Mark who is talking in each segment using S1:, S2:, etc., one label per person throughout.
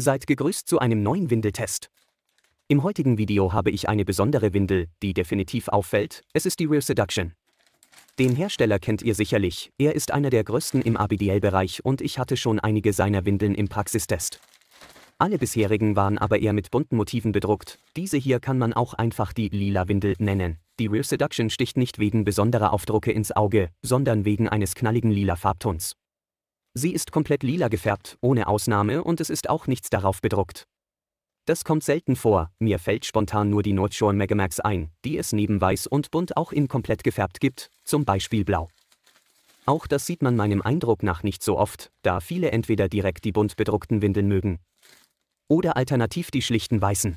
S1: Seid gegrüßt zu einem neuen Windeltest. Im heutigen Video habe ich eine besondere Windel, die definitiv auffällt, es ist die Real Seduction. Den Hersteller kennt ihr sicherlich, er ist einer der größten im ABDL-Bereich und ich hatte schon einige seiner Windeln im Praxistest. Alle bisherigen waren aber eher mit bunten Motiven bedruckt, diese hier kann man auch einfach die lila Windel nennen. Die Real Seduction sticht nicht wegen besonderer Aufdrucke ins Auge, sondern wegen eines knalligen lila Farbtons. Sie ist komplett lila gefärbt, ohne Ausnahme und es ist auch nichts darauf bedruckt. Das kommt selten vor, mir fällt spontan nur die Nordshore Megamax ein, die es neben weiß und bunt auch in komplett gefärbt gibt, zum Beispiel blau. Auch das sieht man meinem Eindruck nach nicht so oft, da viele entweder direkt die bunt bedruckten Windeln mögen. Oder alternativ die schlichten weißen.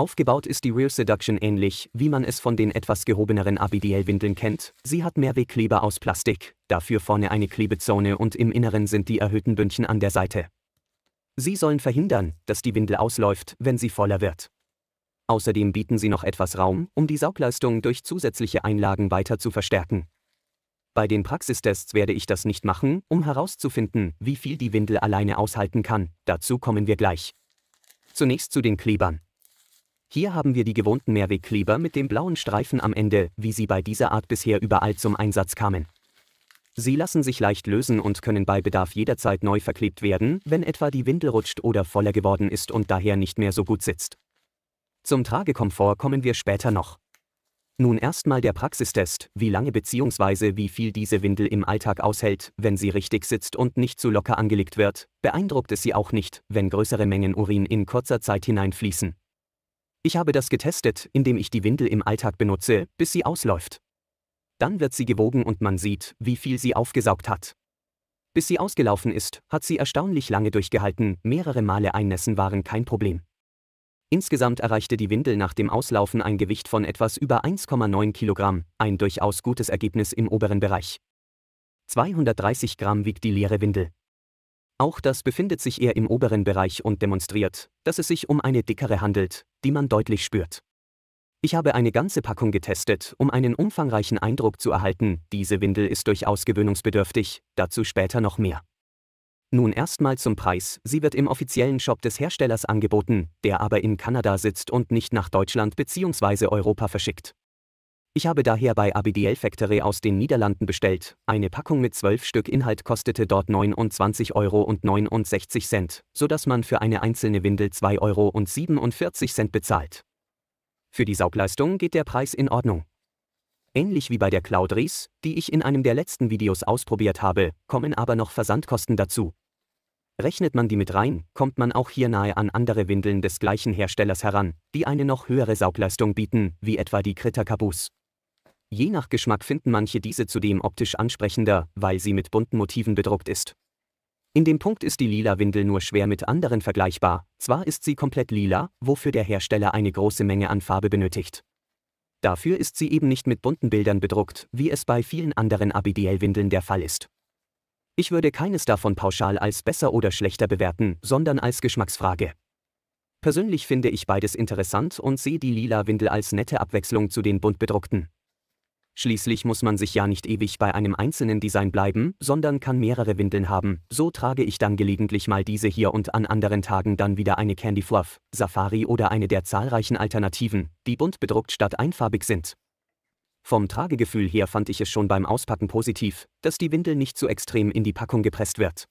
S1: Aufgebaut ist die Rear Seduction ähnlich, wie man es von den etwas gehobeneren ABDL-Windeln kennt. Sie hat mehr Wegkleber aus Plastik, dafür vorne eine Klebezone und im Inneren sind die erhöhten Bündchen an der Seite. Sie sollen verhindern, dass die Windel ausläuft, wenn sie voller wird. Außerdem bieten sie noch etwas Raum, um die Saugleistung durch zusätzliche Einlagen weiter zu verstärken. Bei den Praxistests werde ich das nicht machen, um herauszufinden, wie viel die Windel alleine aushalten kann. Dazu kommen wir gleich. Zunächst zu den Klebern. Hier haben wir die gewohnten Mehrwegkleber mit dem blauen Streifen am Ende, wie sie bei dieser Art bisher überall zum Einsatz kamen. Sie lassen sich leicht lösen und können bei Bedarf jederzeit neu verklebt werden, wenn etwa die Windel rutscht oder voller geworden ist und daher nicht mehr so gut sitzt. Zum Tragekomfort kommen wir später noch. Nun erstmal der Praxistest, wie lange bzw. wie viel diese Windel im Alltag aushält, wenn sie richtig sitzt und nicht zu locker angelegt wird, beeindruckt es sie auch nicht, wenn größere Mengen Urin in kurzer Zeit hineinfließen. Ich habe das getestet, indem ich die Windel im Alltag benutze, bis sie ausläuft. Dann wird sie gewogen und man sieht, wie viel sie aufgesaugt hat. Bis sie ausgelaufen ist, hat sie erstaunlich lange durchgehalten, mehrere Male einnässen waren kein Problem. Insgesamt erreichte die Windel nach dem Auslaufen ein Gewicht von etwas über 1,9 Kilogramm, ein durchaus gutes Ergebnis im oberen Bereich. 230 Gramm wiegt die leere Windel. Auch das befindet sich eher im oberen Bereich und demonstriert, dass es sich um eine dickere handelt, die man deutlich spürt. Ich habe eine ganze Packung getestet, um einen umfangreichen Eindruck zu erhalten. Diese Windel ist durchaus gewöhnungsbedürftig, dazu später noch mehr. Nun erstmal zum Preis. Sie wird im offiziellen Shop des Herstellers angeboten, der aber in Kanada sitzt und nicht nach Deutschland bzw. Europa verschickt. Ich habe daher bei Abidiel Factory aus den Niederlanden bestellt. Eine Packung mit 12 Stück Inhalt kostete dort 29,69 Euro, sodass man für eine einzelne Windel 2,47 Euro bezahlt. Für die Saugleistung geht der Preis in Ordnung. Ähnlich wie bei der Cloudries, die ich in einem der letzten Videos ausprobiert habe, kommen aber noch Versandkosten dazu. Rechnet man die mit rein, kommt man auch hier nahe an andere Windeln des gleichen Herstellers heran, die eine noch höhere Saugleistung bieten, wie etwa die Krita Caboose. Je nach Geschmack finden manche diese zudem optisch ansprechender, weil sie mit bunten Motiven bedruckt ist. In dem Punkt ist die lila Windel nur schwer mit anderen vergleichbar, zwar ist sie komplett lila, wofür der Hersteller eine große Menge an Farbe benötigt. Dafür ist sie eben nicht mit bunten Bildern bedruckt, wie es bei vielen anderen Abidel-Windeln der Fall ist. Ich würde keines davon pauschal als besser oder schlechter bewerten, sondern als Geschmacksfrage. Persönlich finde ich beides interessant und sehe die lila Windel als nette Abwechslung zu den bunt bedruckten. Schließlich muss man sich ja nicht ewig bei einem einzelnen Design bleiben, sondern kann mehrere Windeln haben. So trage ich dann gelegentlich mal diese hier und an anderen Tagen dann wieder eine Candy Fluff, Safari oder eine der zahlreichen Alternativen, die bunt bedruckt statt einfarbig sind. Vom Tragegefühl her fand ich es schon beim Auspacken positiv, dass die Windel nicht zu so extrem in die Packung gepresst wird.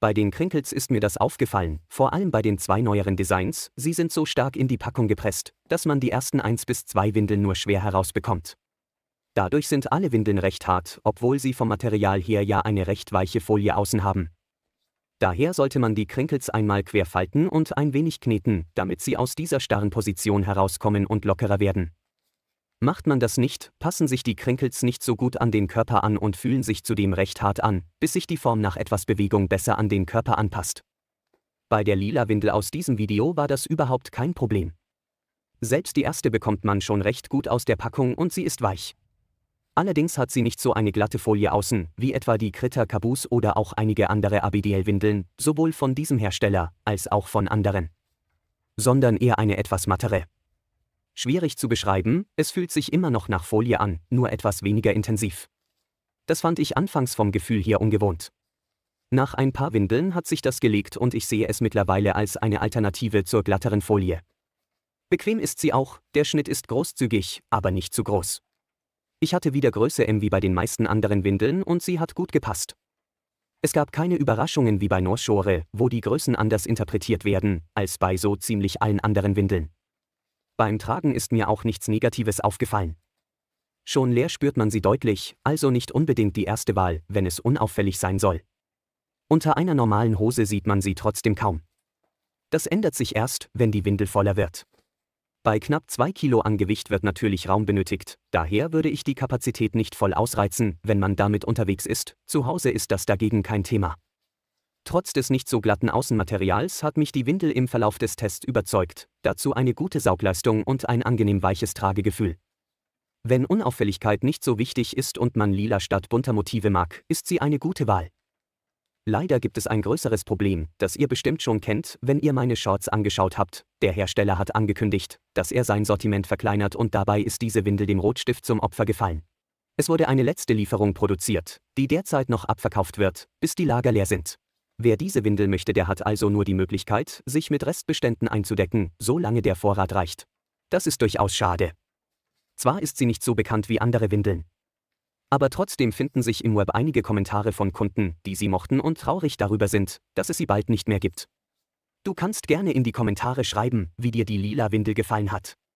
S1: Bei den Crinkles ist mir das aufgefallen, vor allem bei den zwei neueren Designs, sie sind so stark in die Packung gepresst, dass man die ersten 1 bis 2 Windeln nur schwer herausbekommt. Dadurch sind alle Windeln recht hart, obwohl sie vom Material her ja eine recht weiche Folie außen haben. Daher sollte man die Crinkles einmal quer falten und ein wenig kneten, damit sie aus dieser starren Position herauskommen und lockerer werden. Macht man das nicht, passen sich die Crinkles nicht so gut an den Körper an und fühlen sich zudem recht hart an, bis sich die Form nach etwas Bewegung besser an den Körper anpasst. Bei der lila Windel aus diesem Video war das überhaupt kein Problem. Selbst die erste bekommt man schon recht gut aus der Packung und sie ist weich. Allerdings hat sie nicht so eine glatte Folie außen, wie etwa die Krita Caboose oder auch einige andere Abidiel-Windeln, sowohl von diesem Hersteller, als auch von anderen. Sondern eher eine etwas mattere. Schwierig zu beschreiben, es fühlt sich immer noch nach Folie an, nur etwas weniger intensiv. Das fand ich anfangs vom Gefühl her ungewohnt. Nach ein paar Windeln hat sich das gelegt und ich sehe es mittlerweile als eine Alternative zur glatteren Folie. Bequem ist sie auch, der Schnitt ist großzügig, aber nicht zu groß. Ich hatte wieder Größe M wie bei den meisten anderen Windeln und sie hat gut gepasst. Es gab keine Überraschungen wie bei Norshore, wo die Größen anders interpretiert werden, als bei so ziemlich allen anderen Windeln. Beim Tragen ist mir auch nichts Negatives aufgefallen. Schon leer spürt man sie deutlich, also nicht unbedingt die erste Wahl, wenn es unauffällig sein soll. Unter einer normalen Hose sieht man sie trotzdem kaum. Das ändert sich erst, wenn die Windel voller wird. Bei knapp 2 Kilo an Gewicht wird natürlich Raum benötigt, daher würde ich die Kapazität nicht voll ausreizen, wenn man damit unterwegs ist, zu Hause ist das dagegen kein Thema. Trotz des nicht so glatten Außenmaterials hat mich die Windel im Verlauf des Tests überzeugt, dazu eine gute Saugleistung und ein angenehm weiches Tragegefühl. Wenn Unauffälligkeit nicht so wichtig ist und man lila statt bunter Motive mag, ist sie eine gute Wahl. Leider gibt es ein größeres Problem, das ihr bestimmt schon kennt, wenn ihr meine Shorts angeschaut habt. Der Hersteller hat angekündigt, dass er sein Sortiment verkleinert und dabei ist diese Windel dem Rotstift zum Opfer gefallen. Es wurde eine letzte Lieferung produziert, die derzeit noch abverkauft wird, bis die Lager leer sind. Wer diese Windel möchte, der hat also nur die Möglichkeit, sich mit Restbeständen einzudecken, solange der Vorrat reicht. Das ist durchaus schade. Zwar ist sie nicht so bekannt wie andere Windeln, aber trotzdem finden sich im Web einige Kommentare von Kunden, die sie mochten und traurig darüber sind, dass es sie bald nicht mehr gibt. Du kannst gerne in die Kommentare schreiben, wie dir die lila Windel gefallen hat.